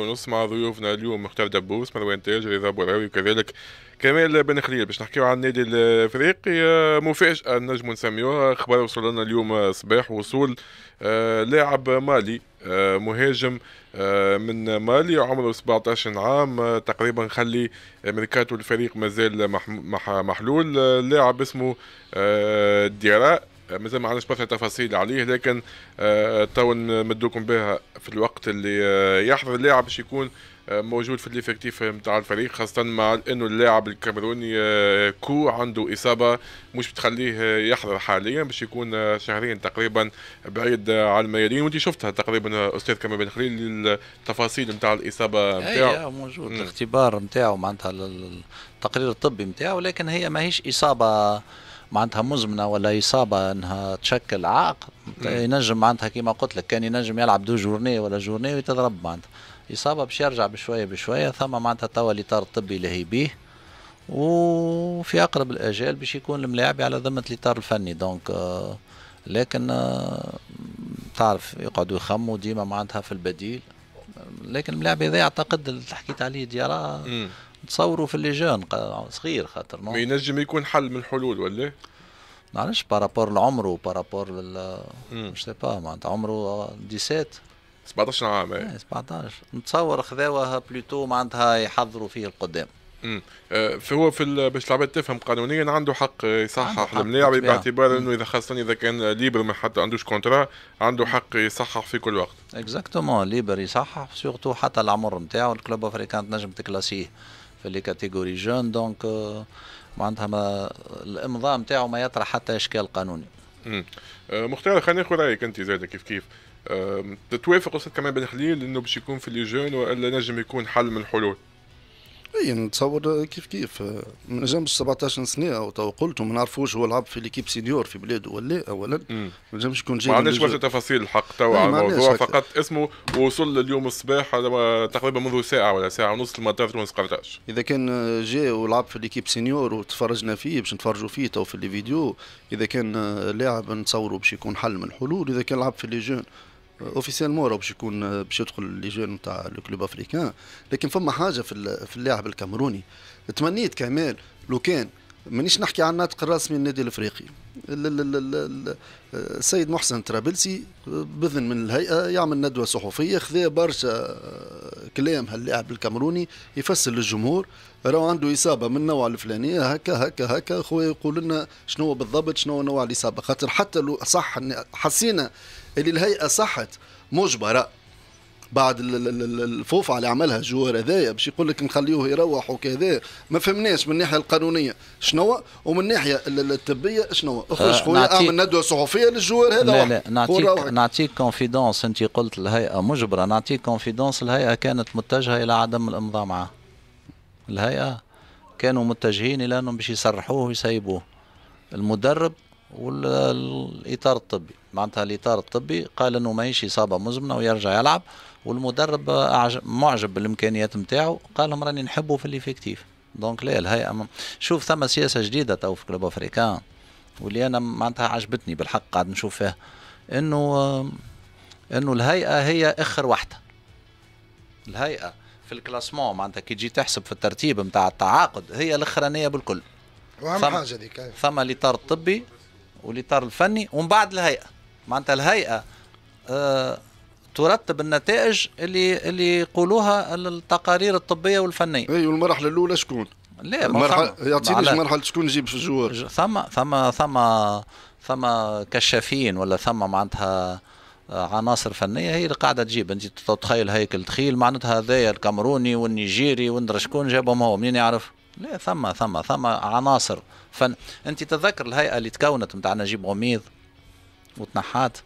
ونص مع ضيوفنا اليوم مختار دبوس مروان تاج رضا بوراوي وكذلك كمال بن خليل باش نحكيو عن النادي الافريقي مفاجاه نجم نسميوها اخبار وصل لنا اليوم صباح وصول آه، لاعب مالي آه، مهاجم آه، من مالي عمره 17 عام تقريبا خلي ميركاتو الفريق مازال محلول لاعب اسمه ديراء مازال ما عندناش برشا تفاصيل عليه لكن آه، تو نمدوكم بها في الوقت اللي آه، يحضر اللاعب باش يكون آه، موجود في الليفكتيف نتاع الفريق خاصة مع انه اللاعب الكاميروني كو عنده اصابة مش بتخليه يحضر حاليا باش يكون شهرين تقريبا بعيد على الميادين وانت شفتها تقريبا استاذ كمال بن خليل التفاصيل نتاع الاصابة نتاعو موجود الاختبار نتاعو معناتها التقرير الطبي نتاعو لكن هي ماهيش اصابة معناتها مزمنه ولا اصابه انها تشكل عائق نعم. ينجم معناتها كيما قلت لك كان ينجم يلعب دو جورني ولا جورني ويتضرب معناتها اصابه باش يرجع بشويه بشويه ثم معناتها توا الاطار الطبي لهي به بيه وفي اقرب الاجال باش يكون الملاعب على ذمه الاطار الفني دونك آه، لكن آه، تعرف يقعدوا يخموا ديما معناتها في البديل لكن الملاعب هذا اعتقد اللي حكيت عليه ديارا نتصوروا في اللي جون صغير خاطر ما ينجم يكون حل من الحلول ولا معلش بارابور العمر بارابور لل مش با معناتها عمره 17 17 عام ايه 17 إيه، نتصور خذاوها بلوتو معناتها يحضروا فيه القدام امم فهو في باش العباد تفهم قانونيا عنده حق آه، يصحح الملاعب باعتبار انه اذا خاصه اذا كان ليبر ما حتى عندوش كونترا عنده حق يصحح في كل وقت اكزاكتومون ليبر يصحح سورتو حتى العمر نتاعو الكلوب افريكان تنجم تكلاسيه في لي كاتيجوري جون دونك معناتها ما الامضاء نتاعو ما يطرح حتى اشكال قانوني. آه، مختار خلينا ناخذ رايك انت زاد كيف كيف آه، توافق استاذ كمال بن خليل انه باش يكون في لي جون والا نجم يكون حل من الحلول. اي نتصور كيف كيف ما نجمش 17 سنه او تو قلت وما نعرفوش هو لعب في ليكيب سينيور في بلاده ولا اولا ما نجمش يكون جاي ما عندناش برشا تفاصيل الحق تو على الموضوع فقط اسمه وصل اليوم الصباح تقريبا منذ ساعه ولا ساعه ونص المطار تونس 19 اذا كان جاء ولعب في ليكيب سينيور وتفرجنا فيه باش نتفرجوا فيه تو في الفيديو اذا كان لاعب نتصوروا باش يكون حل من الحلول اذا كان لعب في لي جون اوفيسيال مور باش يكون باش يدخل لي جون نتاع لو كلوب افريكان لكن فما حاجه في في اللاعب الكاميروني تمنيت كمال لو كان مانيش نحكي عن الناطق الرسمي النادي الافريقي السيد محسن ترابلسي باذن من الهيئه يعمل ندوه صحفيه خذا برشا آه، كلام هاللاعب الكاميروني يفسر للجمهور راهو عنده اصابه من النوع الفلانيه هكا هكا هكا خويا يقول لنا شنو بالضبط شنو نوع الاصابه خاطر حتى لو صح حسينا اللي الهيئه صحت مجبره بعد الفوفعه اللي عملها الجوار هذايا باش يقول لك نخليوه يروح وكذا ما فهمناش من الناحيه القانونيه شنو ومن الناحيه الطبيه شنو اخرج آه، خويا آه اعمل ندوه صحفيه للجوار هذا لا لا نعطيك نعطيك كونفيدونس انت قلت الهيئه مجبره نعطيك كونفيدونس الهيئه كانت متجهه الى عدم الامضاء معه الهيئه كانوا متجهين الى انهم باش يسرحوه ويسيبوه المدرب والاطار الطبي معناتها الاطار الطبي قال انه ماهيش اصابه مزمنه ويرجع يلعب والمدرب معجب بالامكانيات نتاعو قال لهم راني نحبه في الافكتيف دونك لا الهيئه شوف ثم سياسه جديده تو في كلوب افريكان واللي انا معناتها عجبتني بالحق قاعد نشوف فيها انه انه الهيئه هي اخر واحده الهيئه في الكلاسمون معناتها كي تجي تحسب في الترتيب نتاع التعاقد هي الاخرانيه بالكل واهم حاجه ذيك ثم الاطار الطبي والاطار الفني ومن بعد الهيئه معناتها الهيئه آه ترتب النتائج اللي اللي يقولوها التقارير الطبيه والفنيه. اي والمرحله الاولى شكون؟ لا المرحله يعطيني مرحله شكون يجيب في الجوار؟ ثم ثم ثم ثم كشافين ولا ثم معناتها آه، عناصر فنيه هي اللي قاعده تجيب انت تتخيل هيكل دخيل معناتها هذايا الكاميروني والنيجيري وندرا شكون جابهم هو منين يعرف؟ لا ثم ثم ثم عناصر فانت تتذكر الهيئه اللي تكونت نتاع نجيب غميض وتنحات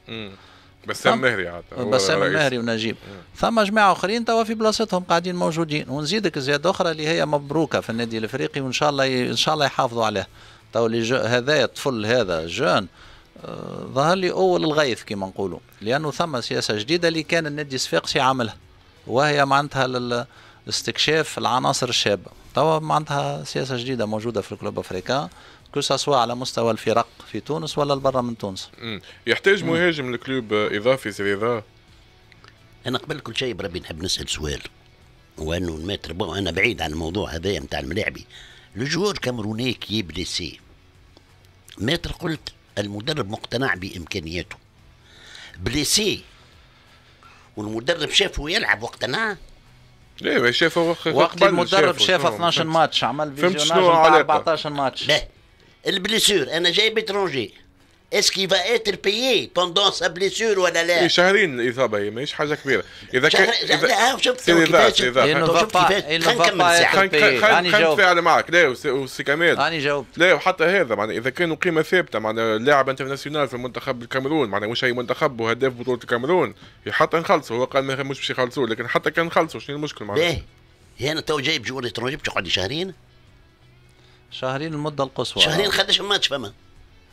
بسام مهري عاد بسام مهري ونجيب ثم جماعه اخرين توا في بلاصتهم قاعدين موجودين ونزيدك زياده اخرى اللي هي مبروكه في النادي الافريقي وان شاء الله ي... ان شاء الله يحافظوا عليه تو هذايا الطفل هذا جون آه، ظهر لي اول الغيث كما نقولوا لانه ثم سياسه جديده اللي كان النادي الصفاقسي عاملها وهي معناتها استكشاف العناصر الشابه توا معناتها سياسه جديده موجوده في الكلوب افريكان كو سوا على مستوى الفرق في تونس ولا البرة من تونس مم. يحتاج مهاجم الكلوب اضافي سي انا قبل كل شيء بربي نحب نسال سؤال وانه الماتر انا بعيد عن الموضوع هذا نتاع الملاعبي الجوار كامروني كي بليسي ماتر قلت المدرب مقتنع بامكانياته بليسي والمدرب شافه يلعب واقتنع ليه ما شافوا وقت المدرب شاف 12 ماتش عمل فيزيوناج 14 ماتش البليسور انا جاي بترونجي اسكي كي être payé بوندون سا بليسور ولا لا؟ إيه، شهرين الاصابه هي يعني ماهيش حاجه كبيره اذا كان اذا لا آه، شفت كيفاش خلينا نكمل خلينا نتفاعل معك لا وسي كمال راني جاوبت لا وحتى هذا معناه اذا كانوا قيمه ثابته معناه لاعب انترناسيونال في المنتخب الكاميرون معناه مش اي منتخب وهداف بطوله الكاميرون حتى نخلصوا هو قال مش باش يخلصوا لكن حتى كان نخلصوا شنو المشكل معناه باهي انا تو جايب جوري ترونجيب تقعد شهرين شهرين المده القصوى شهرين خدش ماتش فما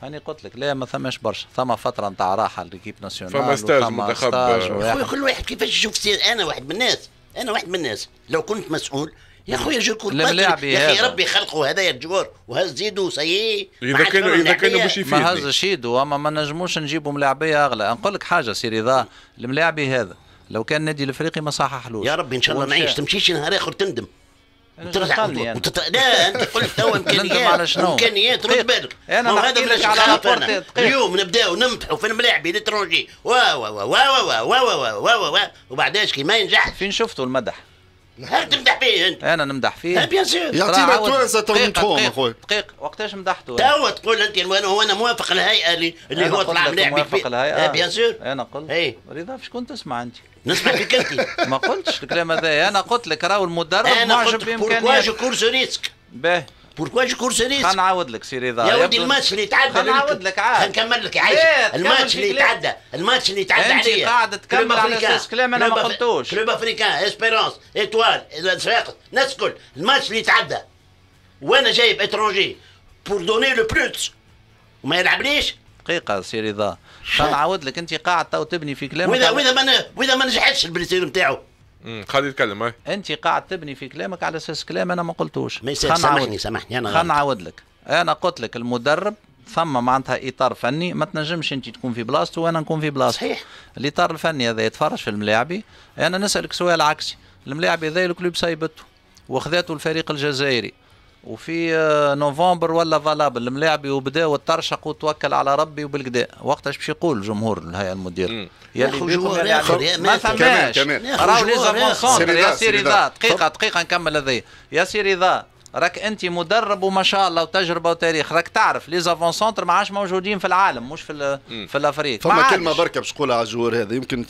هاني قلت لك لا ما ثماش برشا ثما فتره نتاع راحه ليكيب ناسيونال فما ستاج منتخب خويا كل واحد كيفاش يشوف انا واحد من الناس انا واحد من الناس لو كنت مسؤول يا خويا جو كنت يا اخي ربي خلقه هذا الجوار وهز يده سي اذا كانوا اذا كانوا باش يفيدني ما هزش يده اما ما نجموش نجيبوا ملاعبيه اغلى نقول لك حاجه سي رضا الملاعبي هذا لو كان النادي الافريقي ما صححلوش يا ربي ان شاء الله نعيش تمشيش نهار اخر تندم وترزعني وتت... لا انت قلت تو امكانيات امكانيات رد بالك انا نحكي لك على لابورتي اليوم نبداو نمدحوا في الملاعب الاترونجي وا وا وا وا وا وا وا وا وا وا وبعداش كي ما ينجح فين شفتوا المدح نهار تمدح فيه انت انا نمدح فيه بيان سور يعطينا التوانسه تو اخويا دقيق وقتاش مدحته توا تقول انت هو انا موافق الهيئه اللي, اللي هو طلع ملاح بك موافق الهيئه بيان سور انا قلت اي رضا شكون تسمع انت نسمع فيك انت ما قلتش الكلام هذا انا قلت لك راهو المدرب معجب بامكانيات انا قلت لك بوركواجو باهي بوركوا جو كورس ريسك نعاود لك سيري يا ودي الماتش اللي تعدى نعاود لك عاد نكمل لك عايش إيه، الماتش اللي تعدى الماتش اللي تعدى عليا قاعد تكمل على اساس كلام انا ما قلتوش كلوب افريكان اسبيرونس ايطوال صفاقس الناس الكل الماتش اللي تعدى وانا جايب اترونجي بور دوني لو بلوتس وما يلعبليش دقيقة سي رضا نعاود لك أنت قاعد تو تبني في كلامك وإذا وإذا ما وإذا ما نجحتش البليسير نتاعو خلي يتكلم انت قاعد تبني في كلامك على اساس كلام انا ما قلتوش سامحني سامحني انا خلينا نعاود لك انا قلت لك المدرب ثم معناتها اطار فني ما تنجمش انت تكون في بلاصته وانا نكون في بلاصته صحيح الاطار الفني هذا يتفرج في الملاعبي انا نسالك سؤال عكسي الملاعب هذا الكلوب سايبته وخذاته الفريق الجزائري وفي آه، نوفمبر ولا فالابل الملاعب وبداو الطرشق وتوكل على ربي وبالكدا وقتاش باش يقول الجمهور الهيئه يعني يا يلي بيكم ما فماش راهو لي زافونسون يا سيري رضا دقيقه دقيقه نكمل هذايا يا سيري رضا راك انت مدرب وما شاء الله وتجربه وتاريخ راك تعرف لي زافون سونتر ما عادش موجودين في العالم مش في في الافريق فما كلمه بركه باش نقولها على الجوار هذا يمكن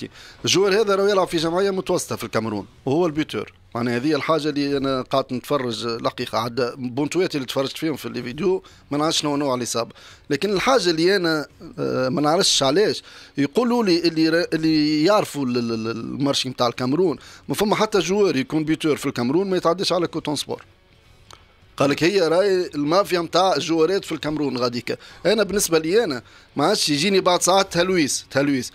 الجوار هذا راه يلعب في جمعيه متوسطه في الكاميرون وهو البيتور معناها هذه الحاجه اللي انا قعدت نتفرج الحقيقه عاد بونتويات اللي تفرجت فيهم في لي فيديو ما نعرفش شنو نوع الاصابه لكن الحاجه اللي انا آه، ما نعرفش علاش يقولوا لي اللي اللي يعرفوا المارشي نتاع الكاميرون ما فما حتى جوار يكون بيتور في الكاميرون ما يتعداش على كوتون سبور قال لك هي راي المافيا نتاع الجوارات في الكاميرون غاديكا انا بالنسبه لي انا ما عادش يجيني بعد ساعات تهلويس تهلويس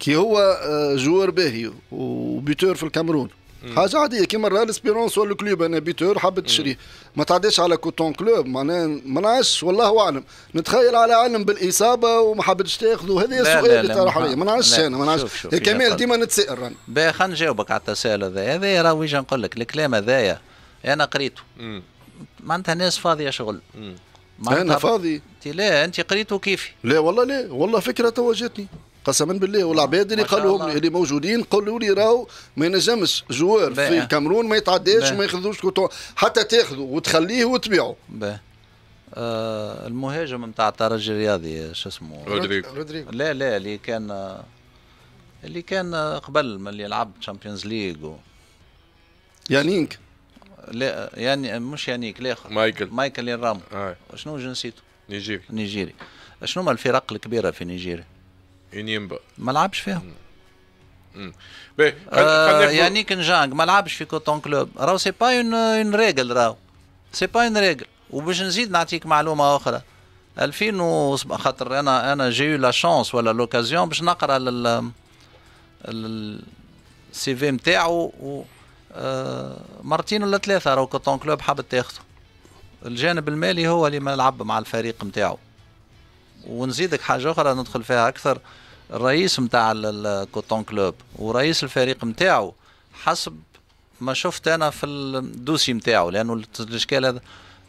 كي هو آه، جوار باهي وبيتور في الكاميرون حاجه عاديه كيما الريال اسبيرونس ولا الكلوب انا بيتور حبت تشريه ما تعديش على كوتون كلوب معناها ما نعرفش والله اعلم نتخيل على علم بالاصابه وما حبتش تاخذه هذا السؤال اللي طرح عليا ما نعرفش انا ما نعرفش كمال ديما نتسائل راني باهي خلينا نجاوبك على التساؤل هذا هذا راه ويجي نقول لك الكلام هذايا انا قريته معناتها ناس فاضيه شغل انا فاضي انت لا انت قريته كيفي لا والله لا والله فكره توجتني قسما بالله والعباد اللي قالوا اللي موجودين قالوا لي راهو ما ينجمش جوار في الكاميرون ما يتعداش وما ياخذوش كوتون حتى تاخذه وتخليه وتبيعه آه المهاجم نتاع الترجي الرياضي شو اسمه رودريغو لا لا اللي كان اللي كان قبل من اللي يلعب تشامبيونز ليج و... يانينك لا يعني مش يانيك الاخر مايكل مايكل ينرام رامو شنو جنسيته نيجيري نيجيري شنو هما الفرق الكبيره في نيجيريا ينبا ما لعبش فيهم يعني كنجانج ما لعبش في كوتون كلوب راهو سي با اون ريغل راهو سي با اون ريغل وباش نزيد نعطيك معلومه اخرى 2000 خاطر انا انا جي لا شونس ولا لوكازيون باش نقرا لل السي في نتاعو و آه، مرتين ولا ثلاثه راهو كوتون كلوب حاب تاخذه الجانب المالي هو اللي ما لعب مع الفريق نتاعو ونزيدك حاجه اخرى ندخل فيها اكثر الرئيس نتاع الكوتون كلوب ورئيس الفريق نتاعو حسب ما شفت انا في الدوسي نتاعو لانه الاشكال هذا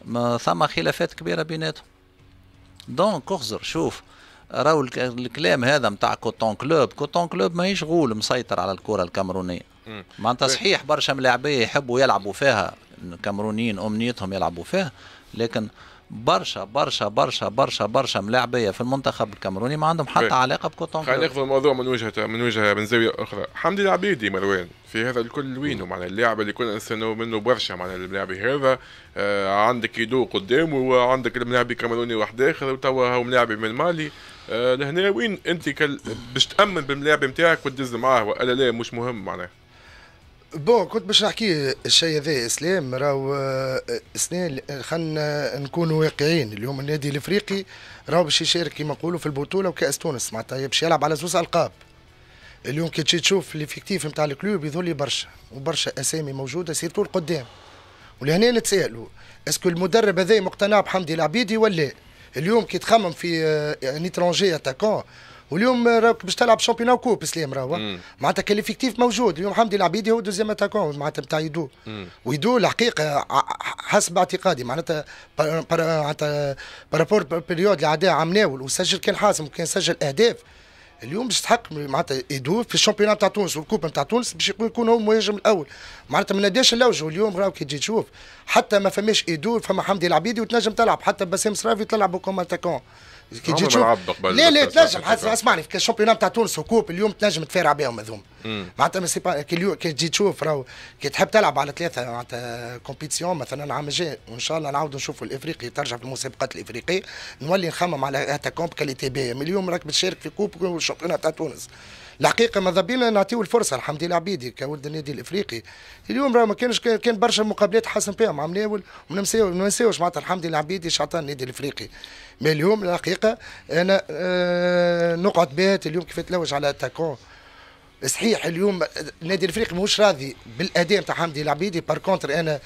ما ثم خلافات كبيره بيناتهم دونك اخزر شوف راهو الكلام هذا نتاع كوتون كلوب كوتون كلوب ماهيش غول مسيطر على الكره الكامرونيه معناتها صحيح برشا ملاعبيه يحبوا يلعبوا فيها الكامرونيين امنيتهم يلعبوا فيها لكن برشا برشا برشا برشا برشا ملاعبيه في المنتخب الكاميروني ما عندهم حتى علاقه بكوتون خلينا ناخذ الموضوع من وجهه من وجهه من زاويه اخرى حمدي العبيدي مروان في هذا الكل وينه معناها اللاعب اللي كنا نستناو منه برشا معناها الملاعب هذا آه عندك يدو قدامه وعندك الملاعب كاميروني واحد اخر وتوا هو ملاعب من مالي آه لهنا وين انت باش تامن بالملاعب نتاعك وتدز معاه ولا لا مش مهم معناها بون كنت باش نحكي الشيء هذا اسلام راهو اسنان آه، خلينا نكونوا واقعيين اليوم النادي الافريقي راهو باش يشارك كما نقولوا في البطوله وكاس تونس معناتها باش يلعب على زوز القاب اليوم كي تجي تشوف ليفيكتيف نتاع الكلوب يظل برشا وبرشا اسامي موجوده سيرتو القدام ولهنا نتسائلوا اسكو المدرب هذا مقتنع بحمدي العبيدي ولا اليوم كي تخمم في ان آه، يعني اترونجي اتاكون واليوم راك باش تلعب شامبيون كوب سلام راهو معناتها كان ليفيكتيف موجود اليوم حمدي العبيدي هو دوزيام اتاكون معناتها نتاع يدو ويدو الحقيقه حسب اعتقادي معناتها معناتها بارابور بيريود اللي عداها عم ناول وسجل كان حاسم وكان سجل اهداف اليوم باش تحق معناتها يدو في الشامبيون نتاع تونس والكوب نتاع تونس باش يكون هو المهاجم الاول معناتها ما ناداش اللوجه واليوم راهو كي تجي تشوف حتى ما فماش ايدو فما حمدي العبيدي وتنجم تلعب حتى بسام سرافي تلعب كوم اتاكون كي تجي تشوف لا لا تنجم اسمعني الشامبيونات تاع تونس وكوب اليوم تنجم تفارع بهم هذوما معناتها سي با كي تجي تشوف راهو كي تحب تلعب على ثلاثه معناتها كومبيتيسيون مثلا العام الجاي وان شاء الله نعاودوا نشوفوا الافريقي ترجع في المسابقات الافريقيه نولي نخمم على هاتا كومب كاليتي باهيه من اليوم راك بتشارك في كوب والشامبيونات تاع تونس الحقيقه ماذا بينا نعطيو الفرصه الحمد لله عبيدي كولد النادي الافريقي اليوم راه ما كانش كان برشا مقابلات حسن بهم عم ناول وما ننساوش معناتها الحمد لله عبيدي شعطان النادي الافريقي مي اليوم الحقيقه انا آه نقعد بات اليوم كيف تلوج على اتاكون صحيح اليوم النادي الافريقي ماهوش راضي بالاداء نتاع حمدي العبيدي بار كونتر انا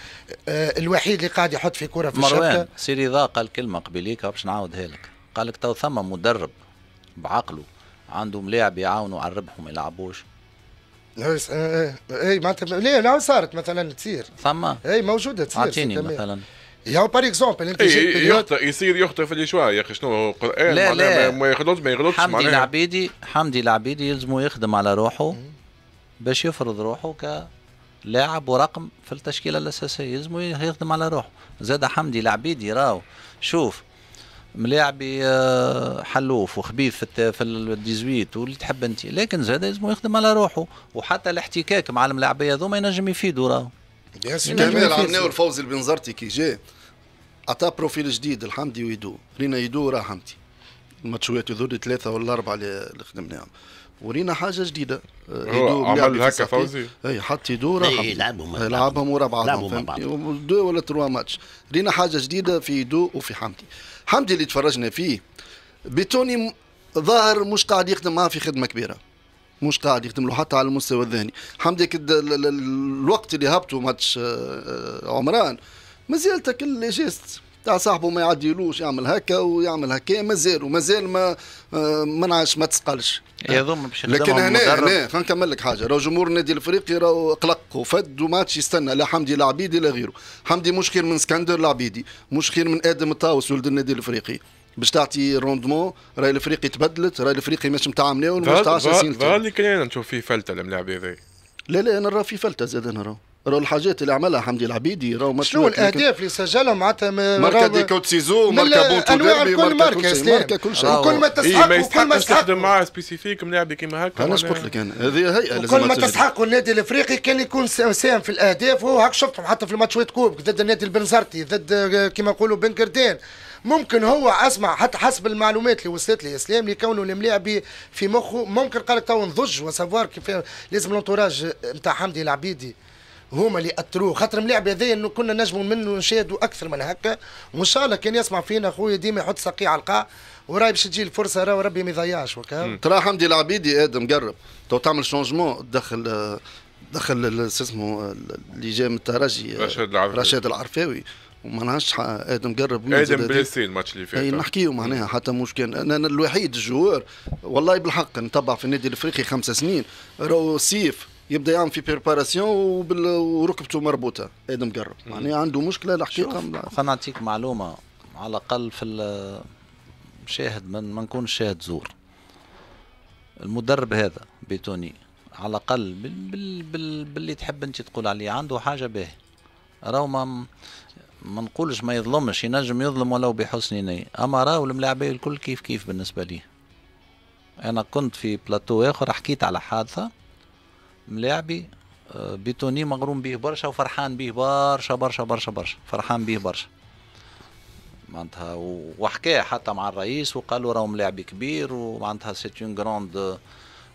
آه، الوحيد اللي قاعد يحط في كره في مروان الشبكه مروان سيري رضا قال كلمه قبليك باش نعاودها لك قال لك تو ثم مدرب بعقله عندهم لاعب يعاونوا على الربح وما يلعبوش آه، آه، اي معناتها ليه لا صارت مثلا تصير فما اي موجوده تصير اعطيني مثلا يا بار اكزومبل انت يخطئ يصير يخطئ في الاشواء يا اخي شنو هو القران لا لا ما يغلطش ما يغلطش حمدي العبيدي حمدي العبيدي يلزمه يخدم على روحه باش يفرض روحه كلاعب ورقم في التشكيله الاساسيه يلزمه يخدم على روحه زاد حمدي العبيدي راهو شوف ملاعبي آه، حلوف وخبيث في في ال 18 واللي تحب انت لكن زاد لازم يخدم على روحه وحتى الاحتكاك مع الملاعبيه هذوما ينجم يفيدوا راه كمال عملناه فوزي البنزرتي كي جاء عطى بروفيل جديد الحمدي ويدو رينا يدو راه حمدي الماتشوات يذول ثلاثه ولا اربعه اللي خدمناهم ورينا حاجه جديده آه، هو عمل هكا فوزي اي حط يدور يلعبهم يلعبهم ورا بعضهم دو ولا تروا ماتش رينا حاجه جديده في يدو وفي حمدي حمدي اللي تفرجنا فيه بتوني ظاهر مش قاعد يخدم معاه في خدمه كبيره مش قاعد يخدم له حتى على المستوى الذهني حمدي الوقت اللي هبطوا ماتش آه، عمران مازال تكل لي جيست تاع صاحبه ما يعديلوش يعمل هكا ويعمل هكا مازال ومازال ما آه، منعش ما تسقلش يضم باش لكن هنا هنا فنكمل لك حاجه راهو جمهور النادي الافريقي راهو قلق وفد وماتش يستنى لا حمدي لا عبيدي لا غيره حمدي مش خير من اسكندر العبيدي مش خير من ادم الطاوس ولد النادي الافريقي باش تعطي روندمون راهي الافريقي تبدلت راهي الافريقي مش مناول ومش 10 سنين اللي كان نشوف فيه فلته الملاعب هذا لا لا انا راه في فلته زاد انا نرى راهو الحاجات اللي عملها حمدي العبيدي راهو ما شنو الاهداف اللي سجلهم معناتها ماركا دي كوت سيزو ماركا بونتو ديربي كل ماركا كل شيء كل ما تسحق إيه، وكل ما تسحق معاه سبيسيفيك ملاعب كيما هكا علاش قلت لك انا يعني هذه هيئه لازم كل ما تسحق النادي الافريقي كان يكون ساهم في الاهداف وهو هاك شفتهم حتى في الماتشات كوب ضد النادي البنزرتي ضد آه، كيما نقولوا بن ممكن هو اسمع حتى حسب المعلومات اللي وصلت لي اسلام اللي كونه الملاعبي في مخه ممكن قالك تو نضج وسافوار كيف لازم لونتوراج نتاع حمدي العبيدي هما اللي اثروه خاطر ملاعب هذايا انه كنا نجموا منه نشاهدوا اكثر من هكا وان شاء الله كان يسمع فينا خويا ديما يحط سقي على القاع وراي باش تجي الفرصه راه ربي ما يضيعش وكا ترى حمدي العبيدي ادم قرب تو تعمل شونجمون دخل دخل اسمه اللي جاء من الترجي آه، رشاد العرفاوي رشاد العرفاوي وما نعرفش ادم قرب ادم بلاسي الماتش اللي فات اي نحكيو معناها حتى مش كان انا الوحيد الجوار والله بالحق نتبع في النادي الافريقي خمس سنين راهو سيف يبدا يعمل في بريباراسيون وركبته مربوطه ادم قرب يعني عنده مشكله الحقيقه خلينا نعطيك معلومه على الاقل في شاهد من ما نكون شاهد زور المدرب هذا بيتوني على الاقل بال بال بال باللي تحب انت تقول عليه عنده حاجه به راهو ما ما نقولش ما يظلمش ينجم يظلم ولو بحسن نيه اما راهو الملاعبيه الكل كيف كيف بالنسبه ليه انا كنت في بلاتو اخر حكيت على حادثه ملاعبي آه، بيتوني مغروم به برشا وفرحان به برشا برشا برشا برشا فرحان به برشا معناتها وحكاه حتى مع الرئيس وقال له راهو ملاعبي كبير ومعناتها سيت اون جروند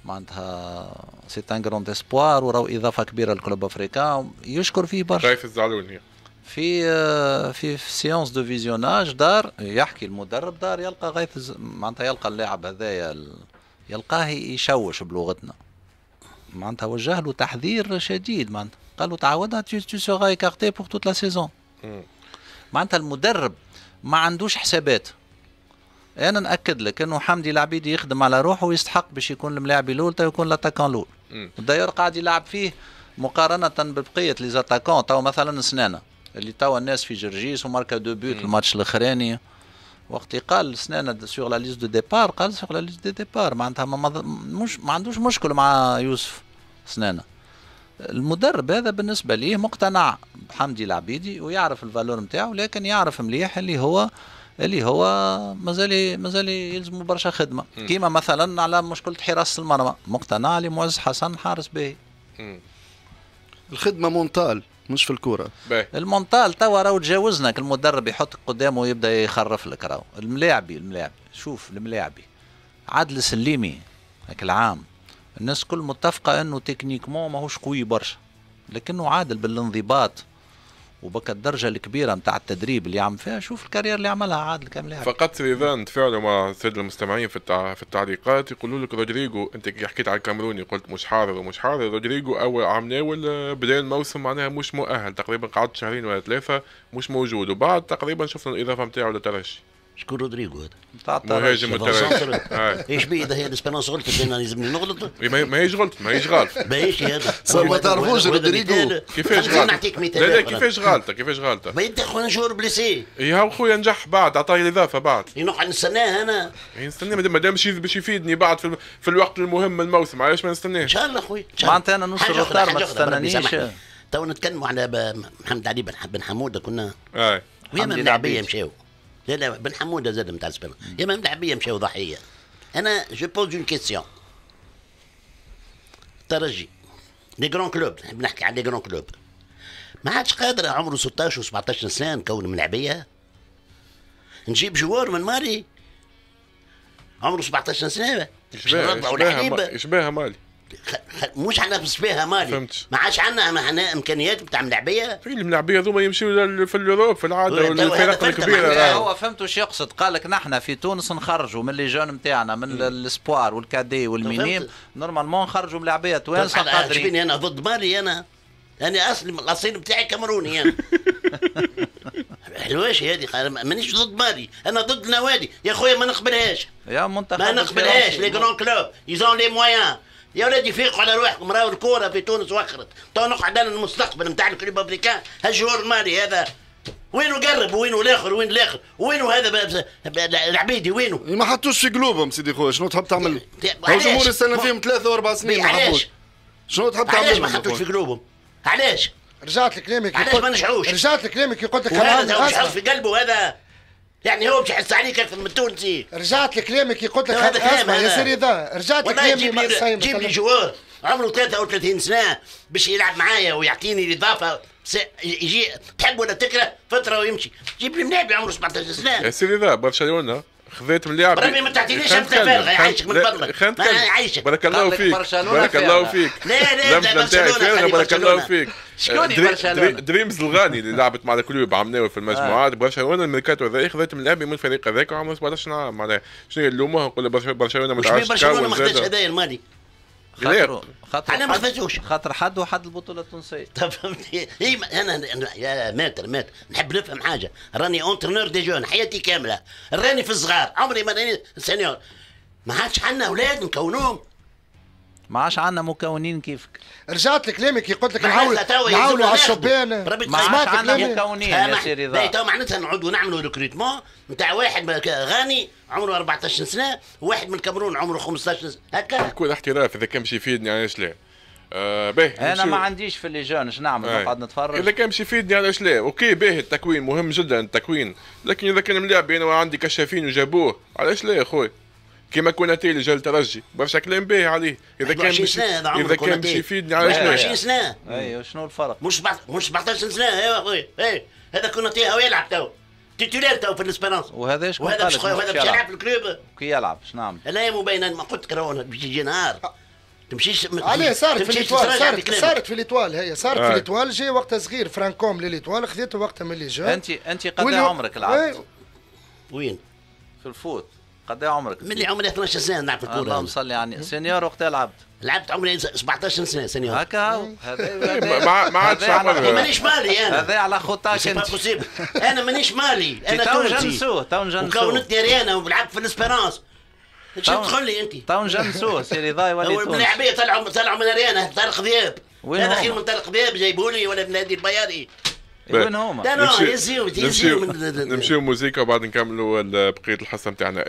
معناتها سيت ان جروند اسبوار وراهو اضافه كبيره للكلوب افريكان يشكر فيه برشا شايف الزعلوني في آه، في سيونس دو فيزيوناج دار يحكي المدرب دار يلقى غيث معناتها يلقى اللاعب هذايا يلقاه يشوش بلغتنا معناتها وجه له تحذير شديد معناتها قال له تعاودها تو سوغا ايكارتي بور توت لا سيزون معناتها المدرب ما عندوش حسابات انا ناكد لك انه حمدي العبيدي يخدم على روحه ويستحق باش يكون الملاعب الاول تو يكون لاتاكون الاول داير قاعد يلعب فيه مقارنه ببقيه لي زاتاكون تو مثلا سنانه اللي توا الناس في جرجيس وماركا دو بوت الماتش الاخراني وقت قال سنان سور لا ليست دو ديبار قال سور لا ليست دو ديبار معناتها ما, مش ما عندوش مشكل مع يوسف سنانه المدرب هذا بالنسبة ليه مقتنع بحمدي العبيدي ويعرف الفالور نتاعو لكن يعرف مليح اللي هو اللي هو مازال مازال يلزم برشا خدمة كيما مثلا على مشكلة حراسة المرمى مقتنع لمعز حسن حارس باهي الخدمة مونتال مش في الكوره المونتال توا راهو تجاوزنا المدرب يحطك قدامه ويبدا يخرف لك راهو الملاعبي الملاعبي شوف الملاعبي عادل السليمي هاك العام الناس كل متفقه انه تكنيكمون ماهوش قوي برشا لكنه عادل بالانضباط وبك الدرجه الكبيره نتاع التدريب اللي عم فيها شوف الكارير اللي عملها عادل كم لاعب فقط اذا تفاعلوا مع الساده المستمعين في التع... في التعليقات يقولوا لك رودريجو انت كي حكيت على الكاميروني قلت مش حاضر ومش حاضر رودريجو اول عام ناول آه، بدايه الموسم معناها مش مؤهل تقريبا قعد شهرين ولا ثلاثه مش موجود وبعد تقريبا شفنا الاضافه نتاعو لترشي شكون رودريغو هذا؟ تاع مهاجم ايش بيه هي الاسبانوس غلطت انا لازمني نغلط ما هيش غلطت ما هيش غلط ماهيش هذا ما تعرفوش رودريغو كيفاش غلط نعطيك مثال لا لا كيفاش غلطه كيفاش غلطه ما انت خويا نجور بليسي يا خويا نجح بعد عطاه الاضافه بعد نقعد نستناه انا نستناه ما دام باش يفيدني بعد في, الوقت المهم من الموسم علاش ما نستناهش ان شاء الله خويا معناتها انا نص الدار ما تستنانيش تو نتكلموا على محمد علي بن حموده كنا ويا من اللاعبيه مشاو لا لا بن حموده زاد نتاع السبانخ يا مام العبيه مشاو ضحيه انا جو بوز اون كيسيون الترجي لي كرون كلوب نحب نحكي على لي كرون كلوب ما عادش قادر عمره 16 و17 سنه نكون ملعبيه نجيب جوار من ماري عمره 17 سنه باش يشبهها مالي مش حنافس فيها مالي فهمت ما عادش عندنا احنا امكانيات بتاع ملاعبيه في الملاعبيه هذوما يمشيوا في اليوروب في العاده والفرق الكبيره هو فهمت وش يقصد قال لك نحن في تونس نخرجوا من لي جون نتاعنا من السبوار والكادي والمينيم نورمالمون نخرجوا ملاعبيه توانسه قادرين انا ضد مالي انا انا اصلي الاصيل بتاعي كاميروني انا حلواش هذه مانيش ضد مالي انا ضد النوادي يا خويا ما نقبلهاش يا منتخب ما نقبلهاش لي جرون كلوب ايزون لي مويان يا ولادي فيقوا على رواحكم راهو الكوره في تونس وخرت تو نقعد انا المستقبل نتاع الريبابليكان هالشهور المالي هذا وينو قرب وينو الاخر وين الاخر وينو هذا العبيدي وينو إيه، ما حطوش في قلوبهم سيدي خويا شنو تحب تعمل الجمهور استنى فيهم ثلاثة واربع سنين ما حطوش شنو تحب تعمل علاش ما حطوش في قلوبهم علاش رجعت لكلامك علاش ما نجحوش رجعت لكلامك قلت لك هذا في قلبه هذا يعني هو مش يحس عليك اكثر من التونسي رجعت لكلامك كي قلت لك هذا كلام يا سيري ذا رجعت لكلامي جيب لي جوار عمره 33 سنه باش يلعب معايا ويعطيني الاضافه يجي تحب ولا تكره فتره ويمشي جيب لي منابي عمره 17 سنه يا سيدي ذا برشلونه خذيت من لاعب ربي ما تعطينيش انت فارغ يعيشك من فضلك خلينا كان يعيشك بارك الله فيك بارك الله فيك لا لا برشلونه بارك الله فيك شكون برشلونه دريمز الغاني اللي لعبت مع الكلوب عمناوي في المجموعات آه. برشلونه الميركاتو هذا خذيت من لاعبي من الفريق هذاك وعمره 17 عام معناها شنو نلوموها نقول برشلونه ما تعرفش برشلونه ما خذاش هدايا الماضي خاطره خاطر انا ما فزوش خاطر حد وحد البطوله التونسيه طب فهمتي إيه، هي انا يا ماتر مات نحب نفهم حاجه راني اونترنور دي جون حياتي كامله راني في الصغار عمري ما راني سينيور ما عادش عندنا اولاد نكونوهم ما عادش عندنا مكونين كيفك رجعت لكلامك كي قلت لك نعاول نعاولوا على الشبان ما عادش عندنا مكونين يا سي رضا تو معناتها نعودوا نعملوا ريكروتمون نتاع واحد غاني عمره 14 سنه واحد من الكاميرون عمره 15 سنه هكا كل احتراف اذا كان باش يفيدني علاش لا آه باهي انا ما عنديش في اللي جون نعمل آه. نقعد نتفرج اذا كان مش يفيدني علاش لا اوكي باهي التكوين مهم جدا التكوين لكن اذا كان ملاعب انا وعندي كشافين وجابوه علاش لا يا خويا كيما كوناتي اللي جا للترجي برشا كلام باهي عليه اذا كان باش اذا كان باش يفيدني على شنو 20 سنه اي أيوة، شنو الفرق مش بح... مش 17 سنه ايوا اخويا اي هذا كوناتي هو يلعب تو تيتولير تو في الاسبيرونس وهذا ايش وهذا باش يلعب في الكلوب كي يلعب شنو نعمل انا مبينا ما قلت لك راهو باش يجي نهار تمشيش عليه صارت في الايطوال صارت صارت في الايطوال هي صارت في آه. الايطوال جاي وقتها صغير فرانكوم للايطوال خذيته وقتها من اللي جا انت انت قد عمرك لعبت إيه. وين؟ في الفوت قد ايه عمرك؟ من اللي عمري 12 سنه نلعب الكوره اللهم صل على يعني. النبي سينيور وقتها لعبت؟ لعبت عمري 17 سنه سينيور هكا إيه. هذا ما عادش مانيش مالي انا هذا على خطاك انت انا مانيش مالي انا تو نجنسوه تو نجنسوه وكونتني ريانا ولعبت في الاسبيرانس شو تقول لي انت؟ تو نجنسوه سي ضاي ولا لاعبيه طلعوا طلعوا من ريانا طارق ذياب هذا خير من طارق ذياب جايبوني ولا من نادي البياري إيه، وين هما؟ نمشيو موسيقى وبعد نكملوا بقيه الحصه نتاعنا